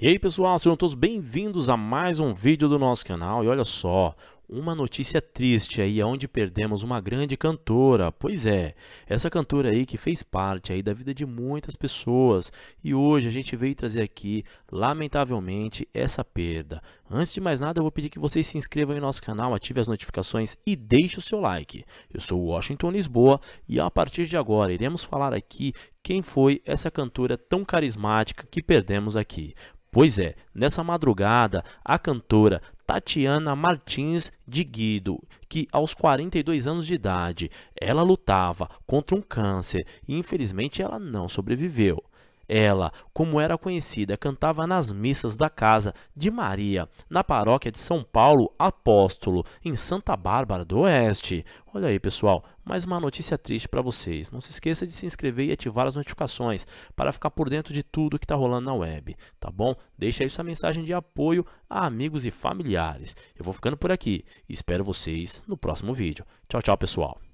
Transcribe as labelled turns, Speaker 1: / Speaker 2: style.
Speaker 1: E aí pessoal, sejam todos bem-vindos a mais um vídeo do nosso canal e olha só, uma notícia triste aí, onde perdemos uma grande cantora. Pois é, essa cantora aí que fez parte aí da vida de muitas pessoas e hoje a gente veio trazer aqui, lamentavelmente, essa perda. Antes de mais nada, eu vou pedir que vocês se inscrevam em nosso canal, ative as notificações e deixe o seu like. Eu sou Washington Lisboa e a partir de agora iremos falar aqui quem foi essa cantora tão carismática que perdemos aqui. Pois é, nessa madrugada, a cantora Tatiana Martins de Guido, que aos 42 anos de idade, ela lutava contra um câncer e infelizmente ela não sobreviveu. Ela, como era conhecida, cantava nas missas da casa de Maria, na paróquia de São Paulo Apóstolo, em Santa Bárbara do Oeste. Olha aí, pessoal, mais uma notícia triste para vocês. Não se esqueça de se inscrever e ativar as notificações para ficar por dentro de tudo que está rolando na web, tá bom? Deixa aí sua mensagem de apoio a amigos e familiares. Eu vou ficando por aqui. Espero vocês no próximo vídeo. Tchau, tchau, pessoal.